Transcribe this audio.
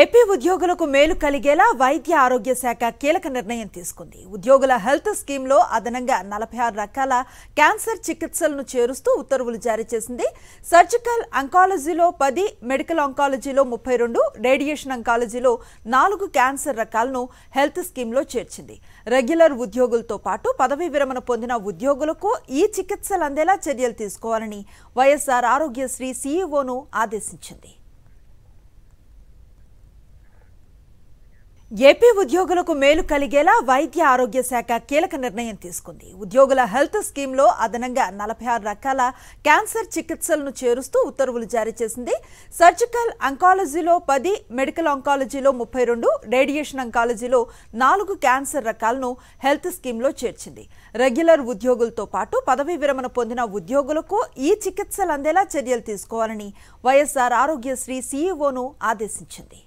AP ఉద్యోగులకు మేలు కలిగేలా వైద్య ఆరోగ్య శాఖ కీలక నిర్ణయం తీసుకుంది ఉద్యోగుల హెల్త్ స్కీమ్లో అదనంగా నలభై ఆరు రకాల క్యాన్సర్ చికిత్సలను చేరుస్తూ ఉత్తర్వులు జారీ చేసింది సర్జికల్ అంకాలజీలో పది మెడికల్ అంకాలజీలో ముప్పై రెండు రేడియేషన్ అంకాలజీలో నాలుగు క్యాన్సర్ రకాలను హెల్త్ స్కీమ్లో చేర్చింది రెగ్యులర్ ఉద్యోగులతో పాటు పదవీ విరమణ పొందిన ఉద్యోగులకు ఈ చికిత్సలు అందేలా చర్యలు తీసుకోవాలని వైఎస్ఆర్ ఆరోగ్యశ్రీ సీఈఓను ఆదేశించింది ఏపీ ఉద్యోగులకు మేలు కలిగేలా వైద్య ఆరోగ్య శాఖ కీలక నిర్ణయం తీసుకుంది ఉద్యోగుల హెల్త్ స్కీమ్లో అదనంగా నలభై ఆరు రకాల క్యాన్సర్ చికిత్సలను చేరుస్తూ ఉత్తర్వులు జారీ చేసింది సర్జికల్ అంకాలజీలో పది మెడికల్ అంకాలజీలో ముప్పై రెండు రేడియేషన్ అంకాలజీలో నాలుగు క్యాన్సర్ రకాలను హెల్త్ స్కీమ్లో చేర్చింది రెగ్యులర్ ఉద్యోగులతో పాటు పదవీ విరమణ పొందిన ఉద్యోగులకు ఈ చికిత్సలు అందేలా చర్యలు తీసుకోవాలని వైఎస్ఆర్ ఆరోగ్యశ్రీ సీఈఓను ఆదేశించింది